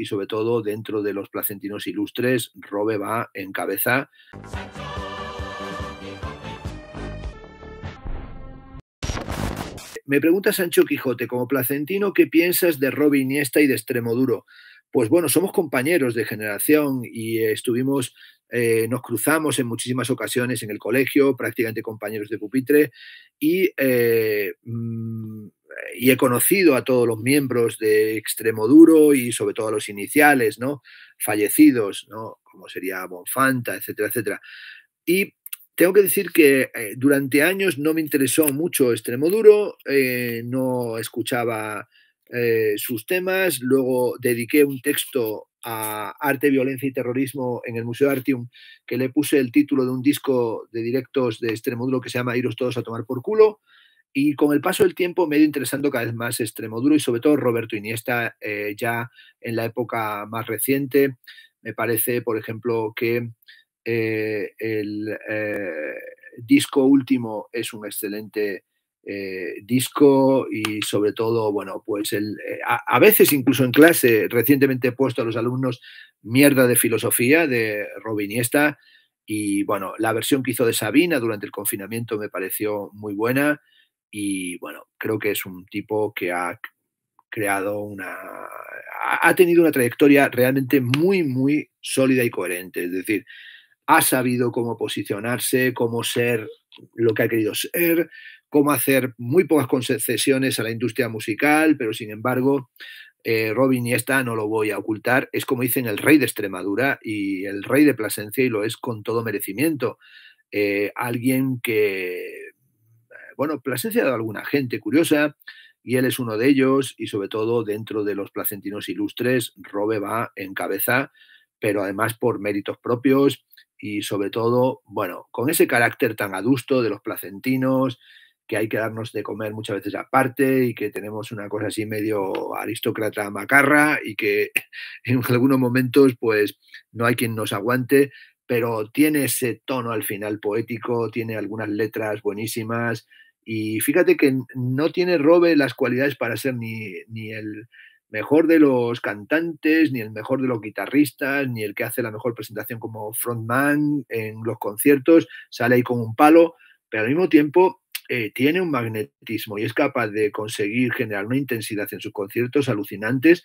y sobre todo dentro de los placentinos ilustres, Robe va en cabeza. Me pregunta Sancho Quijote, como placentino, ¿qué piensas de Robe Iniesta y de Extremoduro? Pues bueno, somos compañeros de generación y estuvimos eh, nos cruzamos en muchísimas ocasiones en el colegio, prácticamente compañeros de pupitre, y eh, mm, y he conocido a todos los miembros de extremo duro y sobre todo a los iniciales, ¿no? Fallecidos, ¿no? Como sería Bonfanta, etcétera, etcétera. Y tengo que decir que eh, durante años no me interesó mucho extremo duro eh, no escuchaba eh, sus temas, luego dediqué un texto a Arte, Violencia y Terrorismo en el Museo Artium, que le puse el título de un disco de directos de extremo duro que se llama Iros todos a tomar por culo, y con el paso del tiempo me he ido interesando cada vez más Extremoduro y sobre todo Roberto Iniesta eh, ya en la época más reciente. Me parece, por ejemplo, que eh, el eh, disco último es un excelente disco y sobre todo, bueno, pues el, a, veces incluso en clase recientemente he puesto a los alumnos Mierda de Filosofía de Robin Iniesta y bueno, la versión que hizo de Sabina durante el confinamiento me pareció muy buena. Y bueno, creo que es un tipo que ha creado una. ha tenido una trayectoria realmente muy, muy sólida y coherente. Es decir, ha sabido cómo posicionarse, cómo ser lo que ha querido ser, cómo hacer muy pocas concesiones a la industria musical, pero sin embargo, eh, Robin y esta no lo voy a ocultar, es como dicen el rey de Extremadura y el rey de Plasencia y lo es con todo merecimiento. Eh, alguien que bueno, Plasencia de alguna gente curiosa y él es uno de ellos y sobre todo dentro de los placentinos ilustres, Robe va en cabeza, pero además por méritos propios y sobre todo, bueno, con ese carácter tan adusto de los placentinos que hay que darnos de comer muchas veces aparte y que tenemos una cosa así medio aristócrata macarra y que en algunos momentos pues no hay quien nos aguante, pero tiene ese tono al final poético, tiene algunas letras buenísimas, y fíjate que no tiene Robe las cualidades para ser ni, ni el mejor de los cantantes, ni el mejor de los guitarristas, ni el que hace la mejor presentación como frontman en los conciertos, sale ahí con un palo, pero al mismo tiempo eh, tiene un magnetismo y es capaz de conseguir generar una intensidad en sus conciertos alucinantes.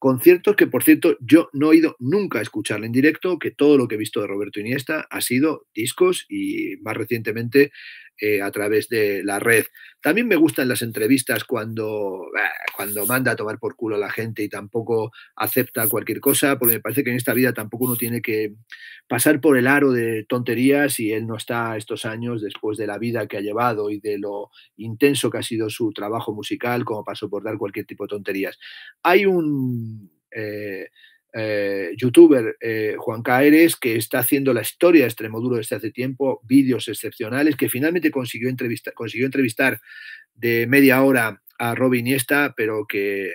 Conciertos que, por cierto, yo no he ido nunca a escucharle en directo, que todo lo que he visto de Roberto Iniesta ha sido discos y más recientemente eh, a través de la red. También me gustan las entrevistas cuando, cuando manda a tomar por culo a la gente y tampoco acepta cualquier cosa, porque me parece que en esta vida tampoco uno tiene que pasar por el aro de tonterías y él no está estos años después de la vida que ha llevado y de lo intenso que ha sido su trabajo musical como para soportar cualquier tipo de tonterías. Hay un... Eh, eh, youtuber eh, Juan Caeres, que está haciendo la historia de Extremoduro desde hace tiempo, vídeos excepcionales, que finalmente consiguió, consiguió entrevistar de media hora a Robin Iniesta, pero que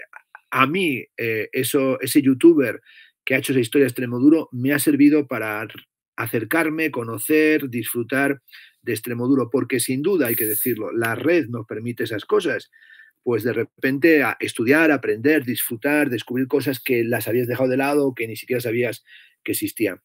a mí eh, eso, ese youtuber que ha hecho esa historia de Extremoduro me ha servido para acercarme, conocer, disfrutar de Extremoduro, porque sin duda, hay que decirlo, la red nos permite esas cosas pues de repente a estudiar, aprender, disfrutar, descubrir cosas que las habías dejado de lado, que ni siquiera sabías que existían.